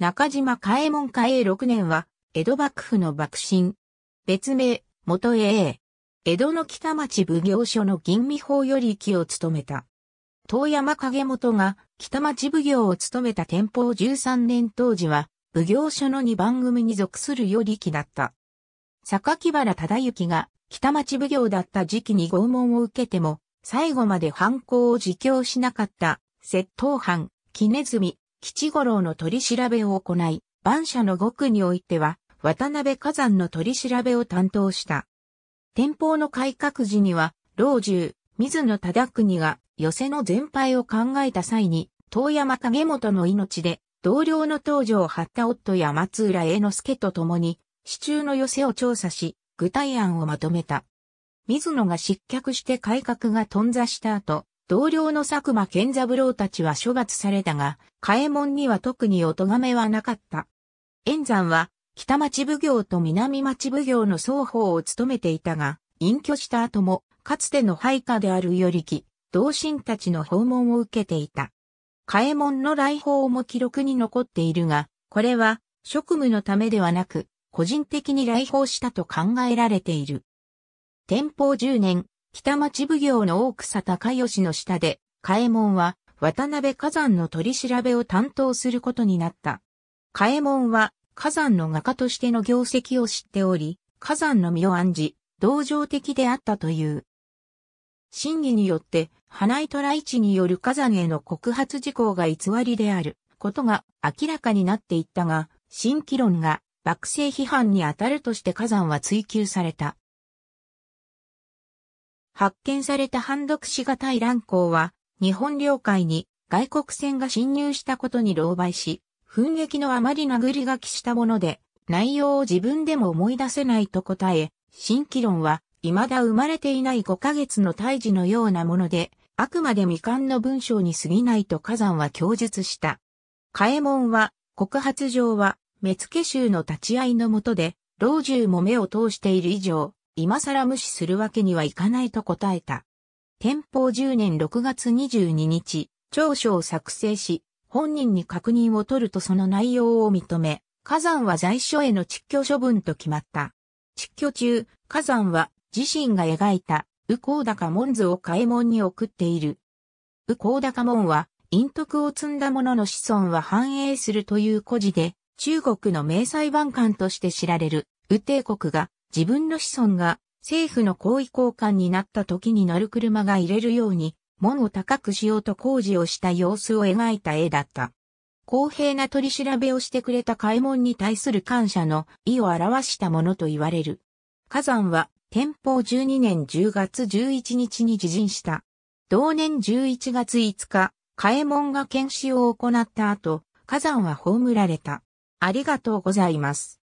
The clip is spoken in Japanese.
中島嘉右衛門嘉永6年は、江戸幕府の幕臣。別名、元永。江戸の北町奉行所の吟味法より木を務めた。遠山影元が北町奉行を務めた天保13年当時は、奉行所の2番組に属するより木だった。榊原忠之が北町奉行だった時期に拷問を受けても、最後まで犯行を自供しなかった、窃盗犯、木ネズミ、吉五郎の取り調べを行い、万社の極においては、渡辺火山の取り調べを担当した。天保の改革時には、老中、水野忠国が寄せの全敗を考えた際に、遠山影元の命で、同僚の東条った夫や松浦栄之助と共に、市中の寄せを調査し、具体案をまとめた。水野が失脚して改革が頓挫した後、同僚の佐久間健三郎たちは処罰されたが、嘉右衛門には特にお咎めはなかった。円山は、北町奉行と南町奉行の双方を務めていたが、隠居した後も、かつての配下である与力、同心たちの訪問を受けていた。嘉右衛門の来訪も記録に残っているが、これは職務のためではなく、個人的に来訪したと考えられている。天保10年、北町奉行の大草高義の下で、嘉右衛門は渡辺火山の取り調べを担当することになった。嘉右衛門は火山の画家としての業績を知っており、火山の身を案じ、同情的であったという。審議によって、花井虎一による火山への告発事項が偽りであることが明らかになっていったが、新規論が幕政批判に当たるとして火山は追及された。発見された反読しがたい乱行は、日本領海に外国船が侵入したことに狼狽し、噴撃のあまり殴り書きしたもので、内容を自分でも思い出せないと答え、新規論は、未だ生まれていない5ヶ月の胎児のようなもので、あくまで未完の文章に過ぎないと火山は供述した。嘉右門は、告発状は、目付衆の立ち会いのもとで、老中も目を通している以上、今更無視するわけにはいかないと答えた。天保10年6月22日、調書を作成し、本人に確認を取るとその内容を認め、火山は在所への撤去処分と決まった。撤去中、火山は自身が描いた、右高高門図を開門に送っている。右高高門は、陰徳を積んだ者の子孫は繁栄するという故事で、中国の名裁判官として知られる、右帝国が自分の子孫が政府の行為交換になった時に乗る車が入れるように門を高くしようと工事をした様子を描いた絵だった。公平な取り調べをしてくれた開門に対する感謝の意を表したものと言われる。火山は天保12年10月11日に自陣した。同年11月5日、開門が検視を行った後、火山は葬られた。ありがとうございます。